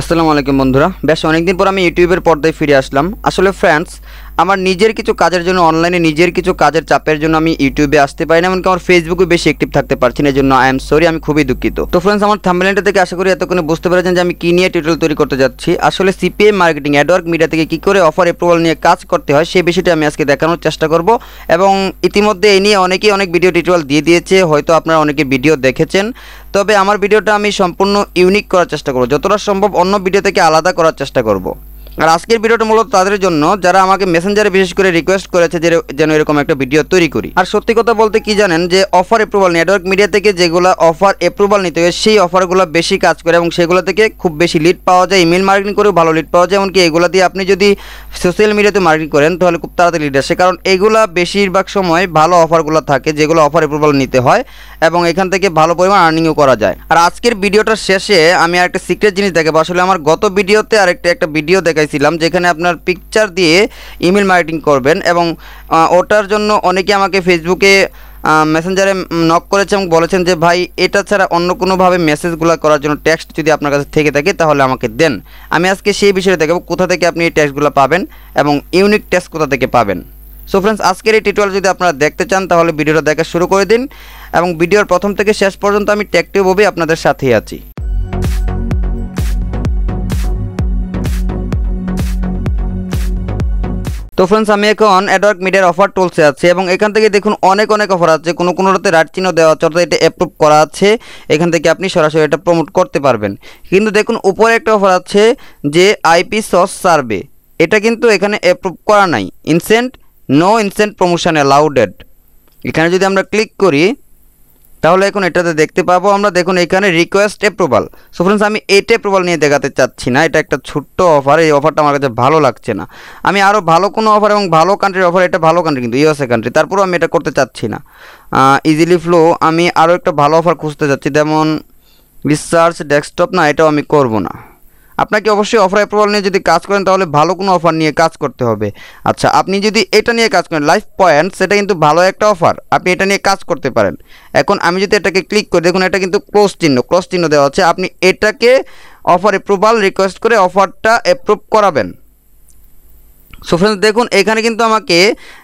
আসসালামু আলাইকুম বন্ধুরা বেশ অনেকদিন পর আমি ইউটিউবের পর্দায় ফিরে আসলাম আসলে ফ্রেন্ডস আমার নিজের কিছু কাজের জন্য অনলাইনে নিজের কিছু কাজের চাপের জন্য আমি ইউটিউবে আসতে পারি না এমনকি আমার ফেসবুকে বেশি অ্যাক্টিভ থাকতে পারছি না জন্য আই এম সরি আমি খুবই দুঃখিত তো ফ্রেন্ডস আমার থাম্বেলেন্টা থেকে আশা করি এতক্ষণে বুঝতে পেরেছেন যে আমি কী নিয়ে টিউটোরিয়াল তৈরি করতে যাচ্ছি আসলে সিপিএম মার্কেটিং অ্যাডওয়ার্ক মিডিয়া থেকে কী করে অফার অ্যাপ্রুভাল নিয়ে কাজ করতে হয় সেই বিষয়টি আমি আজকে দেখানোর চেষ্টা করব এবং ইতিমধ্যে এ নিয়ে অনেকেই অনেক ভিডিও টিউটোরিয়াল দিয়ে দিয়েছে হয়তো আপনারা অনেকে ভিডিও দেখেছেন তবে আমার ভিডিওটা আমি সম্পূর্ণ ইউনিক করার চেষ্টা করব যতটা সম্ভব অন্য ভিডিও থেকে আলাদা করার চেষ্টা করব আর আজকের ভিডিওটা মূলত তাদের জন্য যারা আমাকে মেসেঞ্জারে বিশেষ করে রিকোয়েস্ট করেছে যে যেন এরকম একটা ভিডিও তৈরি করি আর সত্যি কথা বলতে কি জানেন যে অফার অ্যাপ্রুভাল নেটওয়ার্ক মিডিয়া থেকে যেগুলো অফার অ্যাপ্রুভাল নিতে হয় সেই অফারগুলো বেশি কাজ করে এবং সেগুলো থেকে খুব বেশি লিড পাওয়া যায় ইমেল মার্কেটিং করেও ভালো লিড পাওয়া যায় এমনকি এগুলো দিয়ে আপনি যদি সোশ্যাল মিডিয়াতে মার্কেটিং করেন তাহলে খুব তাড়াতাড়ি লিড আসে কারণ এগুলো বেশিরভাগ সময় ভালো অফারগুলো থাকে যেগুলো অফার অ্যাপ্রুভাল নিতে হয় এবং এখান থেকে ভালো পরিমাণ আর্নিংও করা যায় আর আজকের ভিডিওটার শেষে আমি আর একটা সিক্রেট জিনিস দেখাবো আসলে আমার গত ভিডিওতে আর একটা একটা ভিডিও দেখা দেখাইছিলাম যেখানে আপনার পিকচার দিয়ে ইমেল মার্কেটিং করবেন এবং ওটার জন্য অনেকে আমাকে ফেসবুকে মেসেঞ্জারে নক করেছে এবং বলেছেন যে ভাই এটা ছাড়া অন্য কোনোভাবে মেসেজগুলো করার জন্য টেক্সট যদি আপনার কাছে থেকে থাকে তাহলে আমাকে দেন আমি আজকে সেই বিষয়ে দেখাবো কোথা থেকে আপনি এই ট্যাক্সগুলো পাবেন এবং ইউনিক ট্যাক্স কোথা থেকে পাবেন সো ফ্রেন্ডস আজকের এই টিউটোরিয়াল যদি আপনারা দেখতে চান তাহলে ভিডিওটা দেখা শুরু করে দিন এবং ভিডিওর প্রথম থেকে শেষ পর্যন্ত আমি ট্যাক্টিভ আপনাদের সাথেই আছি তো ফ্রেন্ডস আমি এখন অ্যাডওয়ার্ক মিডিয়ার অফার টুলসে আছি এবং এখান থেকে দেখুন অনেক অনেক অফার আছে কোনো কোনো রাতে রাট চিহ্ন দেওয়া আছে অর্থাৎ এটা অ্যাপ্রুভ করা আছে এখান থেকে আপনি সরাসরি এটা প্রমোট করতে পারবেন কিন্তু দেখুন উপরে একটা অফার আছে যে আইপি সস সার্ভে এটা কিন্তু এখানে অ্যাপ্রুভ করা নাই ইনসেন্ট নো ইনসেন্ট প্রমোশন অ্যালাউডেড এখানে যদি আমরা ক্লিক করি তাহলে এখন এটাতে দেখতে পাবো আমরা দেখুন এখানে রিকোয়েস্ট অ্যাপ্রুভাল সো ফ্রেন্ডস আমি এটা অ্যাপ্রুভাল নিয়ে দেখাতে চাচ্ছি না এটা একটা ছোট্ট অফার এই অফারটা আমার কাছে ভালো লাগছে না আমি আরও ভালো কোনো অফার এবং ভালো কান্ট্রির অফার এটা ভালো কান্ট্রি কিন্তু ইউএসএ কান্ট্রি তারপরেও আমি এটা করতে চাচ্ছি না ইজিলি ফ্লো আমি আরও একটা ভালো অফার খুঁজতে চাচ্ছি যেমন রিসার্চ ডেস্কটপ না এটাও আমি করবো না আপনাকে অবশ্যই অফার অ্যাপ্রুভাল নিয়ে যদি কাজ করেন তাহলে ভালো কোনো অফার নিয়ে কাজ করতে হবে আচ্ছা আপনি যদি এটা নিয়ে কাজ করেন লাইফ পয়েন্ট সেটা কিন্তু ভালো একটা অফার আপনি এটা নিয়ে কাজ করতে পারেন এখন আমি যদি এটাকে ক্লিক করি দেখুন এটা কিন্তু ক্লোজ চিহ্ন ক্লোজ চিহ্ন দেওয়া আছে আপনি এটাকে অফার অ্যাপ্রুভাল রিকোয়েস্ট করে অফারটা অ্যাপ্রুভ করাবেন সো ফ্রেন্ডস দেখুন এখানে কিন্তু আমাকে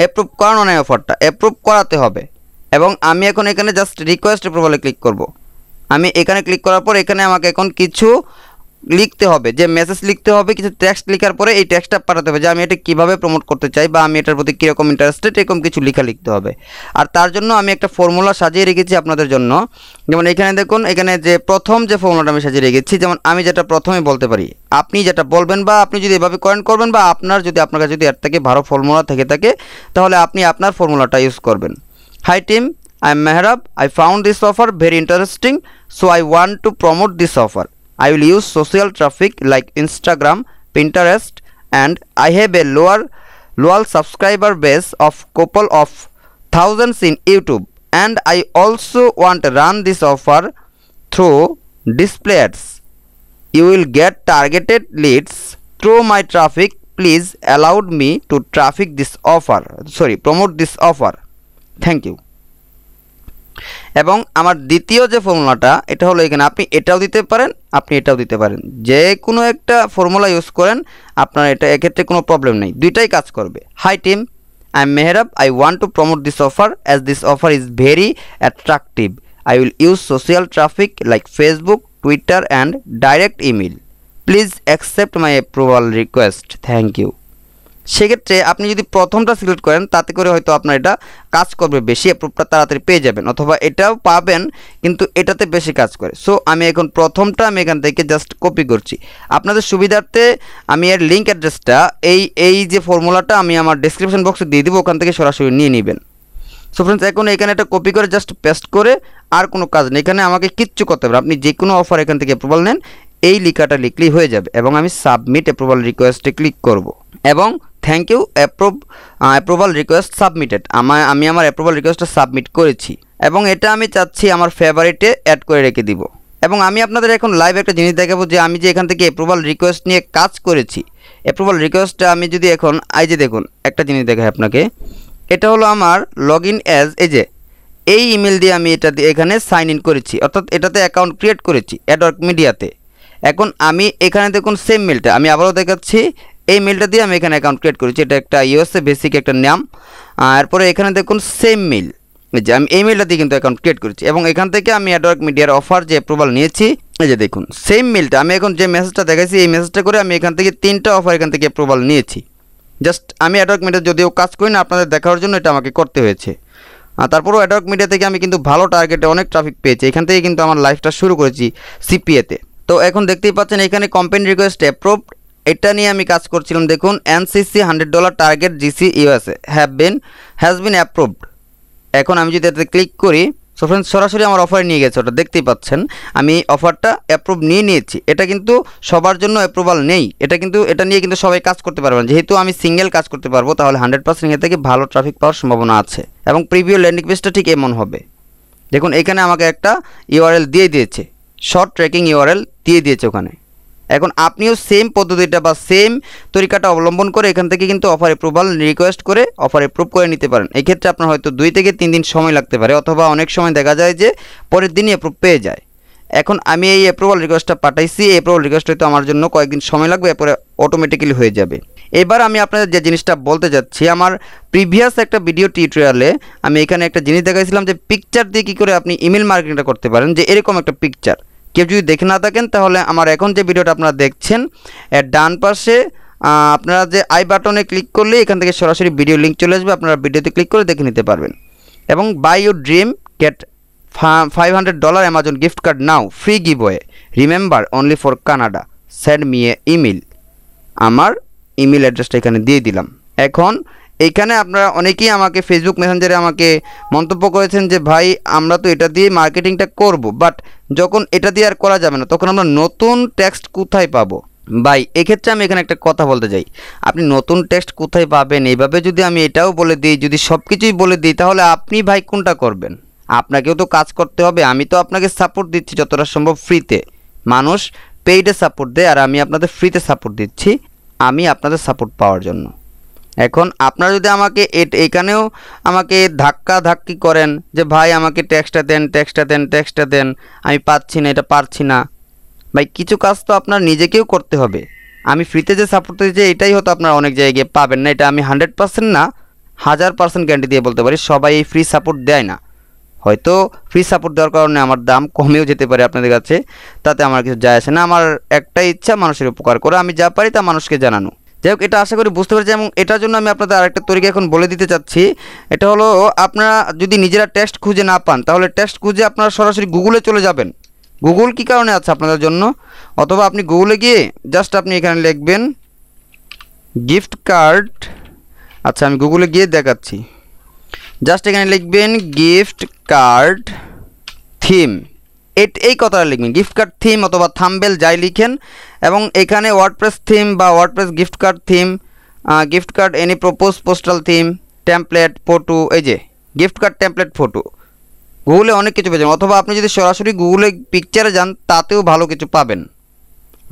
অ্যাপ্রুভ করানো নেই অফারটা অ্যাপ্রুভ করাতে হবে এবং আমি এখন এখানে জাস্ট রিকোয়েস্ট অ্যাপ্রুভালে ক্লিক করব আমি এখানে ক্লিক করার পর এখানে আমাকে এখন কিছু লিখতে হবে যে মেসেজ লিখতে হবে কিছু টেক্সট লিখার পরে এই টেক্সটটা পাঠাতে হবে যে আমি এটা কীভাবে প্রমোট করতে চাই বা আমি এটার প্রতি কীরকম ইন্টারেস্টেড এরকম কিছু লিখা লিখতে হবে আর তার জন্য আমি একটা ফর্মুলা সাজিয়ে রেখেছি আপনাদের জন্য যেমন এখানে দেখুন এখানে যে প্রথম যে ফর্মুলাটা আমি সাজিয়ে রেখেছি যেমন আমি যেটা প্রথমে বলতে পারি আপনি যেটা বলবেন বা আপনি যদি এভাবে করেন করবেন বা আপনার যদি আপনার কাছে যদি এর থেকে ভালো ফর্মুলা থেকে থাকে তাহলে আপনি আপনার ফর্মুলাটা ইউজ করবেন hi team I am Mehrab I found this offer very interesting so I want to promote this offer I will use social traffic like Instagram, Pinterest and I have a lower loyal subscriber base of couple of thousands in YouTube and I also want to run this offer through display ads. You will get targeted leads through my traffic. Please allow me to traffic this offer. Sorry, promote this offer. Thank you. এবং আমার দ্বিতীয় যে ফর্মুলাটা এটা হলো এখানে আপনি এটাও দিতে পারেন আপনি এটাও দিতে পারেন যে কোনো একটা ফর্মুলা ইউজ করেন আপনার এটা এক্ষেত্রে কোনো প্রবলেম নেই দুইটাই কাজ করবে hi team I am Mehrab I want to promote this offer as this offer is very attractive I will use social traffic like Facebook Twitter and direct email please accept my approval request thank you সেক্ষেত্রে আপনি যদি প্রথমটা select করেন তাতে করে হয়তো আপনার এটা কাজ করবে বেশি অ্যাপ্রুভটা তাড়াতাড়ি পেয়ে যাবেন অথবা এটাও পাবেন কিন্তু এটাতে বেশি কাজ করে সো আমি এখন প্রথমটা আমি এখান থেকে জাস্ট কপি করছি আপনাদের সুবিধার্থে আমি এর লিঙ্ক অ্যাড্রেসটা এই এই যে ফর্মুলাটা আমি আমার ডিসক্রিপশন বক্সে দিয়ে দিব ওখান থেকে সরাসরি নিয়ে নেবেন সো ফ্রেন্ডস এখন এখানে এটা কপি করে জাস্ট পেস্ট করে আর কোনো কাজ নেই এখানে আমাকে কিচ্ছু করতে হবে আপনি যে কোনো অফার এখান থেকে অ্যাপ্রুভাল নেন এই লিখাটা লিখলেই হয়ে যাবে এবং আমি সাবমিট অ্যাপ্রুভাল রিকোয়েস্টে ক্লিক করব এবং thank you approve approval request submitted আমায় আমি আমার অ্যাপ্রুভাল রিকোয়েস্টটা সাবমিট করেছি এবং এটা আমি চাচ্ছি আমার ফেভারিটে অ্যাড করে রেখে দিব এবং আমি আপনাদের এখন লাইভ একটা জিনিস দেখাবো যে আমি যে এখান থেকে অ্যাপ্রুভাল রিকোয়েস্ট নিয়ে কাজ করেছি অ্যাপ্রুভাল রিকোয়েস্টটা আমি যদি এখন আই যে দেখুন একটা জিনিস দেখাই আপনাকে এটা হলো আমার লগ ইন অ্যাজ এই যে এই ইমেল দিয়ে আমি এটা এখানে সাইন ইন করেছি অর্থাৎ এটাতে অ্যাকাউন্ট ক্রিয়েট করেছি অ্যাডওয়ার্ক মিডিয়াতে এখন আমি এখানে দেখুন সেম মেলটা আমি আবারও দেখাচ্ছি এই মেলটা দিয়ে আমি এখানে অ্যাকাউন্ট ক্রিয়েট করেছি এটা একটা ইউএসএ বেসিক একটা নাম এরপরে এখানে দেখুন সেম মেল যে আমি এই মেলটা দিয়ে কিন্তু অ্যাকাউন্ট ক্রিয়েট করেছি এবং এখান থেকে আমি অ্যাডওয়ার্ক মিডিয়ার অফার যে অ্যাপ্রুভাল নিয়েছি এই যে দেখুন সেম মেলটা আমি এখন যে মেসেজটা দেখাইছি এই মেসেজটা করে আমি এখান থেকে তিনটা অফার এখান থেকে অ্যাপ্রুভাল নিয়েছি জাস্ট আমি অ্যাডওয়ার্ক মিডিয়া যদিও কাজ করি না আপনাদের দেখার জন্য এটা আমাকে করতে হয়েছে আর তারপরেও অ্যাডওয়ার্ক মিডিয়া থেকে আমি কিন্তু ভালো টার্গেটে অনেক ট্রাফিক পেয়েছি এখান থেকে কিন্তু আমার লাইফটা শুরু করেছি সিপিএতে তো এখন দেখতেই পাচ্ছেন এখানে কোম্পানি রিকোয়েস্ট অ্যাপ্রুভড এটা নিয়ে আমি কাজ করছিলাম দেখুন NCC hundred dollar target GC USA have been has been approved এখন আমি যদি এতে ক্লিক করি সো ফ্রেন্ডস সরাসরি আমার অফার নিয়ে গেছে ওটা দেখতেই পাচ্ছেন আমি অফারটা অ্যাপ্রুভ নিয়ে নিয়েছি এটা কিন্তু সবার জন্য অ্যাপ্রুভাল নেই এটা কিন্তু এটা নিয়ে কিন্তু সবাই কাজ করতে পারবেন যেহেতু আমি সিঙ্গেল কাজ করতে পারবো তাহলে হান্ড্রেড পার্সেন্ট এ থেকে ভালো ট্রাফিক পাওয়ার সম্ভাবনা আছে এবং প্রিভিও ল্যান্ডিং পেজটা ঠিক এমন হবে দেখুন এখানে আমাকে একটা ইউআরএল দিয়ে দিয়েছে শর্ট ট্রেকিং ইউআরএল দিয়ে দিয়েছে ওখানে এখন আপনিও সেম পদ্ধতিটা বা সেম তরিকাটা অবলম্বন করে এখান থেকে কিন্তু অফার অ্যাপ্রুভাল রিকোয়েস্ট করে অফার অ্যাপ্রুভ করে নিতে পারেন এক্ষেত্রে আপনার হয়তো দুই থেকে তিন দিন সময় লাগতে পারে অথবা অনেক সময় দেখা যায় যে পরের দিনই অ্যাপ্রুভ পেয়ে যায় এখন আমি এই অ্যাপ্রুভাল রিকোয়েস্টটা পাঠাইছি এই অ্যাপ্রুভাল রিকোয়েস্ট হয়তো আমার জন্য কয়েকদিন সময় লাগবে এরপরে অটোমেটিক্যালি হয়ে যাবে এবার আমি আপনাদের যে জিনিসটা বলতে যাচ্ছি আমার প্রিভিয়াস একটা ভিডিও টিউটোরিয়ালে আমি এখানে একটা জিনিস দেখাইছিলাম যে পিকচার দিয়ে কী করে আপনি ইমেল মার্কেটিংটা করতে পারেন যে এরকম একটা পিকচার কেউ যদি দেখে না থাকেন তাহলে আমার এখন যে ভিডিওটা আপনারা দেখছেন এর ডান পাশে আপনারা যে আই বাটনে ক্লিক করলে এখান থেকে সরাসরি ভিডিও লিঙ্ক চলে আসবে আপনারা ভিডিওতে ক্লিক করে দেখে নিতে পারবেন এবং buy your dream get five hundred dollar Amazon gift card now free বয়ে remember only for Canada send me a email আমার ইমেল অ্যাড্রেসটা এখানে দিয়ে দিলাম এখন এইখানে আপনারা অনেকেই আমাকে ফেসবুক মেসেঞ্জারে আমাকে মন্তব্য করেছেন যে ভাই আমরা তো এটা দিয়ে মার্কেটিংটা করব বাট যখন এটা দিয়ে আর করা যাবে না তখন আমরা নতুন টেক্সট কোথায় পাবো ভাই এক্ষেত্রে আমি এখানে একটা কথা বলতে চাই আপনি নতুন টেক্সট কোথায় পাবেন এইভাবে যদি আমি এটাও বলে দিই যদি সব কিছুই বলে দিই তাহলে আপনি ভাই কোনটা করবেন আপনাকেও তো কাজ করতে হবে আমি তো আপনাকে সাপোর্ট দিচ্ছি যতটা সম্ভব ফ্রিতে মানুষ পেইডে সাপোর্ট দেয় আর আমি আপনাদের ফ্রিতে সাপোর্ট দিচ্ছি আমি আপনাদের সাপোর্ট পাওয়ার জন্য এখন আপনারা যদি আমাকে এখানেও আমাকে ধাক্কা ধাক্কি করেন যে ভাই আমাকে ট্যাক্সটা দেন ট্যাক্সটা দেন ট্যাক্সটা দেন আমি পাচ্ছি না এটা পারছি না ভাই কিছু কাজ তো আপনার নিজেকেও করতে হবে আমি ফ্রিতে যে সাপোর্ট দিয়েছি এটাই হয়তো আপনারা অনেক জায়গায় পাবেন না এটা আমি হান্ড্রেড পার্সেন্ট না হাজার পার্সেন্ট গ্যারান্টি দিয়ে বলতে পারি সবাই এই ফ্রি সাপোর্ট দেয় না হয়তো ফ্রি সাপোর্ট দেওয়ার কারণে আমার দাম কমেও যেতে পারে আপনাদের কাছে তাতে আমার কিছু যায় আসে না আমার একটাই ইচ্ছা মানুষের উপকার করে আমি যা পারি তা মানুষকে জানানো যাই হোক এটা আশা করি বুঝতে পেরেছি এবং এটার জন্য আমি আপনাদের আরেকটা তরিকা এখন বলে দিতে চাচ্ছি এটা হলো আপনারা যদি নিজেরা টেস্ট খুঁজে না পান তাহলে টেস্ট খুঁজে আপনারা সরাসরি গুগলে চলে যাবেন গুগল কি কারণে আছে আপনাদের জন্য অথবা আপনি গুগলে গিয়ে জাস্ট আপনি এখানে লিখবেন গিফট কার্ড আচ্ছা আমি গুগলে গিয়ে দেখাচ্ছি জাস্ট এখানে লিখবেন গিফট কার্ড থিম এই কথাটা লিখবেন গিফট কার্ড থিম অথবা থাম্বেল যাই লিখেন এবং এখানে ওয়ার্ডপ্রেস থিম বা WordPress gift card theme gift card any purpose postal theme template photo এই যে গিফট কার্ড টেমপ্লেট ফটো গুগলে অনেক কিছু পেয়েছেন অথবা আপনি যদি সরাসরি গুগলে পিকচারে যান তাতেও ভালো কিছু পাবেন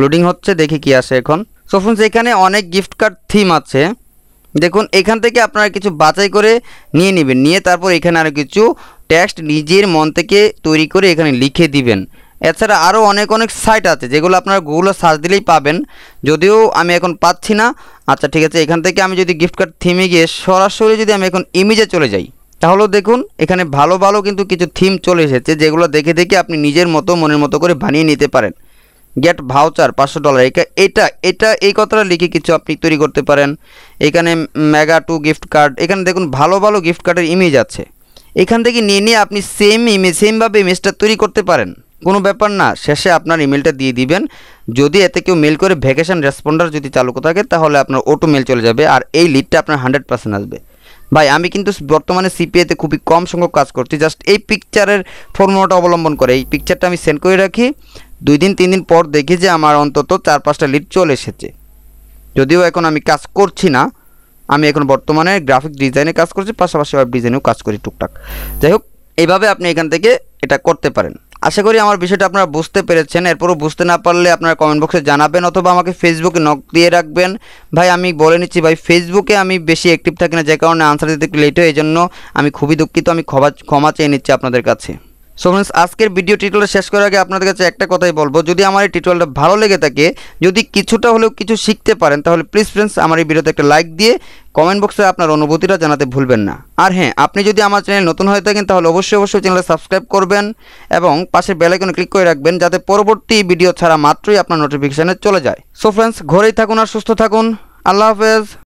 লোডিং হচ্ছে দেখি কি আসে এখন সো ফ্রেন্ডস এখানে অনেক গিফট কার্ড থিম আছে দেখুন এখান থেকে আপনারা কিছু বাছাই করে নিয়ে নেবেন নিয়ে তারপর এখানে আরও কিছু টেক্সট নিজের মন থেকে তৈরি করে এখানে লিখে দিবেন এছাড়া আরও অনেক অনেক সাইট আছে যেগুলো আপনারা গুগলে সার্চ দিলেই পাবেন যদিও আমি এখন পাচ্ছি না আচ্ছা ঠিক আছে এখান থেকে আমি যদি গিফট কার্ড থিমে গিয়ে সরাসরি যদি আমি এখন ইমেজে চলে যাই তাহলেও দেখুন এখানে ভালো ভালো কিন্তু কিছু থিম চলে এসেছে যেগুলো দেখে দেখে আপনি নিজের মতো মনের মতো করে বানিয়ে নিতে পারেন গেট ভাউচার পাঁচশো ডলার এটা এটা এই কথাটা লিখে কিছু আপনি তৈরি করতে পারেন এখানে মেগা টু গিফট কার্ড এখানে দেখুন ভালো ভালো গিফট কার্ডের ইমেজ আছে এখান থেকে নিয়ে নিয়ে আপনি সেম ইমেজ সেমভাবে ইমেজটা তৈরি করতে পারেন কোনো ব্যাপার না শেষে আপনার ইমেলটা দিয়ে দিবেন যদি এতে কেউ মেল করে ভ্যাকেশান রেসপন্ডার যদি চালু থাকে তাহলে আপনার অটো মেল চলে যাবে আর এই লিডটা আপনার হান্ড্রেড পার্সেন্ট আসবে ভাই আমি কিন্তু বর্তমানে সিপিআইতে খুবই কম সংখ্যক কাজ করছি জাস্ট এই পিকচারের ফর্মুলাটা অবলম্বন করে এই পিকচারটা আমি সেন্ড করে রাখি দুই দিন তিন দিন পর দেখি যে আমার অন্তত চার পাঁচটা লিড চলে এসেছে যদিও এখন আমি কাজ করছি না আমি এখন বর্তমানে গ্রাফিক ডিজাইনে কাজ করছি পাশাপাশি ওয়েব ডিজাইনেও কাজ করি টুকটাক যাই হোক এইভাবে আপনি এখান থেকে এটা করতে পারেন আশা করি আমার বিষয়টা আপনারা বুঝতে পেরেছেন এরপরও বুঝতে না পারলে আপনারা কমেন্ট বক্সে জানাবেন অথবা আমাকে ফেসবুকে নক দিয়ে রাখবেন ভাই আমি বলে নিচ্ছি ভাই ফেসবুকে আমি বেশি অ্যাক্টিভ থাকি না যে কারণে আনসার দিতে একটু লেট হয় এই জন্য আমি খুবই দুঃখিত আমি ক্ষমা ক্ষমা চেয়ে নিচ্ছি আপনাদের কাছে সো ফ্রেন্ডস আজকের ভিডিও টিউটোরিয়াল শেষ করার আগে আপনাদের কাছে একটা কথাই বলবো যদি আমার এই টিউটোরিয়ালটা ভালো লেগে থাকে যদি কিছুটা হলেও কিছু শিখতে পারেন তাহলে প্লিজ ফ্রেন্ডস আমার এই ভিডিওতে একটা লাইক দিয়ে কমেন্ট বক্সে আপনার অনুভূতিটা জানাতে ভুলবেন না আর হ্যাঁ আপনি যদি আমার চ্যানেল নতুন হয়ে থাকেন তাহলে অবশ্যই অবশ্যই চ্যানেলে সাবস্ক্রাইব করবেন এবং পাশের বেলাইকনে ক্লিক করে রাখবেন যাতে পরবর্তী ভিডিও ছাড়া মাত্রই আপনার নোটিফিকেশানে চলে যায় সো ফ্রেন্ডস ঘরেই থাকুন আর সুস্থ থাকুন আল্লাহ হাফেজ